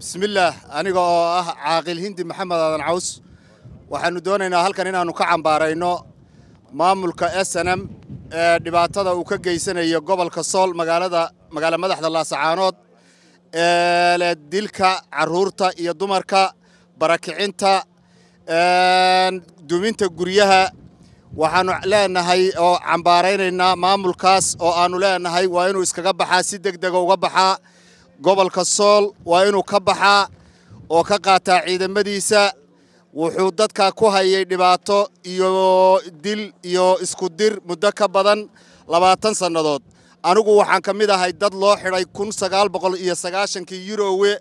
bismillaah aniga oo ah caaqil hindi maxamed aadan caws waxaannu doonaynaa halkan inaanu ka cambaarayno maamulka s n m ee dhibaatada uu ka geysanayo gobolka sool magaalada magaala madaxda laasacaanood ee leh dilka caruurta iyo dumarka barakicinta duminta guryaha waxaanu leenahay oo cambaaraynaynaa maamulkaas oo aannu leenahay waa inuu iskaga baxaa si deg dega uga baxaa gobolka sool waa inuu ka baxaa oo ka qaataa ciidamadiisa wuxuu dadka ku hayay dhibaato iyo dil iyo isku dir muddo ka badan labaatan sannadood anigu waxaan ka mid ahay dad loo xidhay kun sagaal boqol iyo sagaashankii yurowe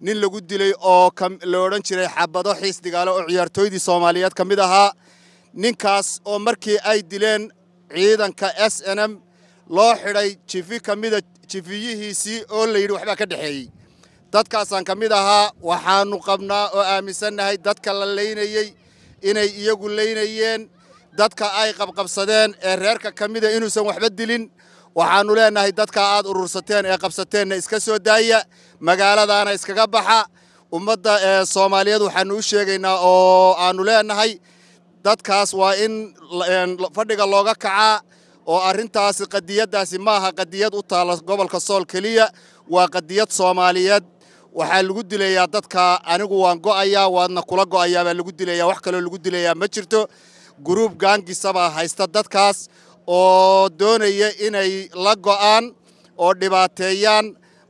nin lagu dilay oo la odhan jiray xabado xiis dhigaale oo ciyaartooydii soomaaliyeed ka mid ahaa ninkaas oo markii ay dileen ciidanka s n m loo xidhay jifi ka mida jifiyihiisii oo la yidhi waxbaa ka dhexeeyey dadkaasaan ka mid ahaa waxaanu qabnaa oo aaminsannahay dadka la laynayey inay iyagu laynayeen dadka ay qabqabsadeen ee reerka ka mida inuusan waxba dilin waxaanu leenahay dadka aad urursateen ee qabsateenna iska soo daaya magaaladaana iskaga baxa ummadda ee soomaaliyeed waxaanu u sheegaynaa oo aanu leenahay dadkaas waa in fadhiga looga kacaa oo arintaasi qadiyaddaasi maaha qadiyad u taalla gobolka sool keliya waa qadiyad soomaaliyeed waxaa lagu dilayaa dadka anigu waan go'ayaa waadna kula go'ayaa baa lagu dilayaa wax kaloo lagu dilayaa ma jirto gruub gaangisabaa haysta dadkaas oo doonaya inay la go'aan oo dhibaateeyaan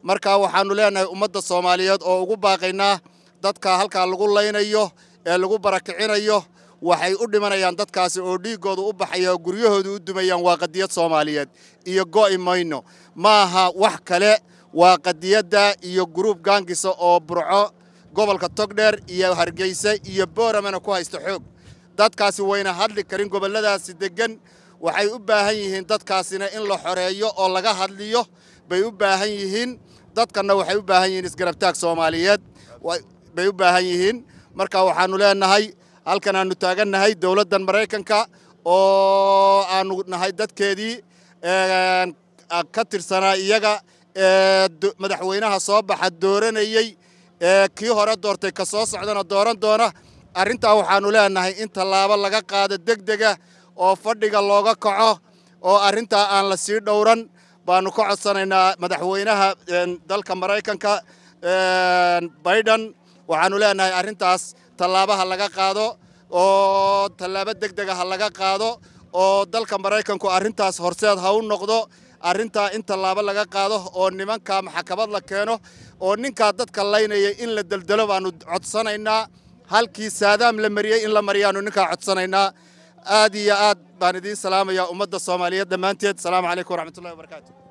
markaa waxaanu leenahay ummadda soomaaliyeed oo ugu baaqaynaa dadka halkaa lagu laynayo ee lagu barakicinayo waxay u dhimanayaan dadkaasi oo dhiiggooda u baxaya oo guryahooda u dumayaan waa qadiyad soomaaliyeed iyo go'i mayno ma aha wax kale waa qadiyadda iyo gruub gaangisa oo burco gobolka togdheer iyo hargeysa iyo booramana ku haysta xoog dadkaasi wayna hadli karin gobolladaasi deggan waxay u baahan yihiin dadkaasina in la xoreeyo oo laga hadliyo bay u baahan yihiin dadkanna waxay u baahan yihiin isgarabtaag soomaaliyeed bay u baahan yihiin marka waxaanu leenahay halkan aanu taagannahay dowladdan maraykanka oo aanu nahay dadkeedii ka tirsanaa iyaga ee madaxweynaha soo baxa dooranayey ee kii hore doortay ka soo socdana dooran doona arrintaa waxaanu leenahay in tallaabo laga qaado deg dega oo fadhiga looga kaco oo arrintaa aan la sii dhowran baanu ka codsanaynaa madaxweynaha dalka maraykanka baidan waxaanu leenahay arrintaas tallaabaha laga qaado oo tallaabo deg dega ah ha laga qaado oo dalka maraykanku arintaas horseed ha u noqdo arintaa in tallaabo laga qaado oo nimankaa maxkamad la keeno oo ninkaa dadka laynaya in la deldelo baanu codsanaynaa halkii saadaam la mariyey in la mariyaanu ninkaa codsanaynaa aad iyo aad baan idiin salaamayaa ummadda soomaaliyeed dhammaanteed asalaamu calaykum waraxmatullahi wabarakaatu